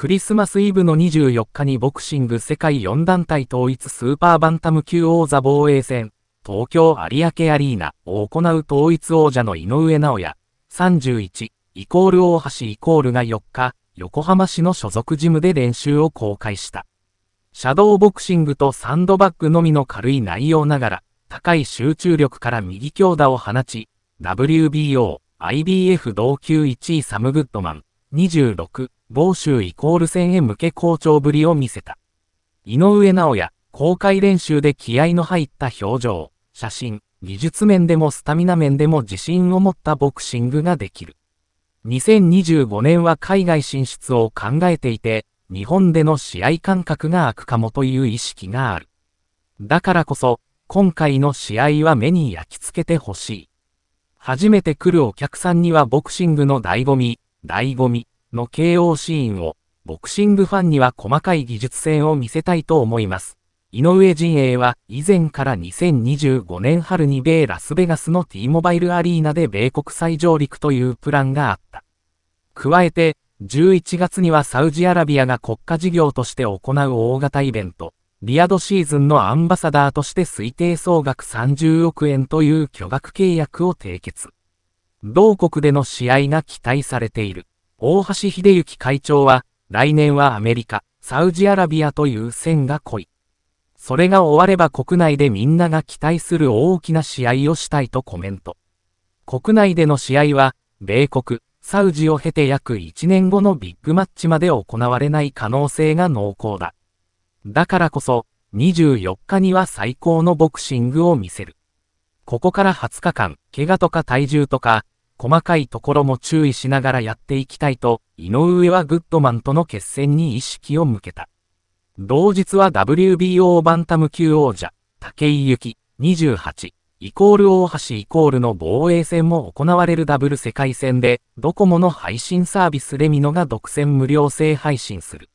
クリスマスイブの24日にボクシング世界4団体統一スーパーバンタム級王座防衛戦、東京有明アリーナを行う統一王者の井上直也、31、イコール大橋イコールが4日、横浜市の所属ジムで練習を公開した。シャドーボクシングとサンドバッグのみの軽い内容ながら、高い集中力から右強打を放ち、WBO、IBF 同級1位サム・グッドマン、26、某州イコール戦へ向け好調ぶりを見せた。井上直也、公開練習で気合の入った表情、写真、技術面でもスタミナ面でも自信を持ったボクシングができる。2025年は海外進出を考えていて、日本での試合感覚が空くかもという意識がある。だからこそ、今回の試合は目に焼き付けてほしい。初めて来るお客さんにはボクシングの醍醐味、醍醐味、の KO シーンを、ボクシングファンには細かい技術戦を見せたいと思います。井上陣営は以前から2025年春に米ラスベガスの T モバイルアリーナで米国再上陸というプランがあった。加えて、11月にはサウジアラビアが国家事業として行う大型イベント、リアドシーズンのアンバサダーとして推定総額30億円という巨額契約を締結。同国での試合が期待されている。大橋秀幸会長は、来年はアメリカ、サウジアラビアという線が濃い。それが終われば国内でみんなが期待する大きな試合をしたいとコメント。国内での試合は、米国、サウジを経て約1年後のビッグマッチまで行われない可能性が濃厚だ。だからこそ、24日には最高のボクシングを見せる。ここから20日間、怪我とか体重とか、細かいところも注意しながらやっていきたいと、井上はグッドマンとの決戦に意識を向けた。同日は WBO バンタム級王者、武井幸、28、イコール大橋イコールの防衛戦も行われるダブル世界戦で、ドコモの配信サービスレミノが独占無料制配信する。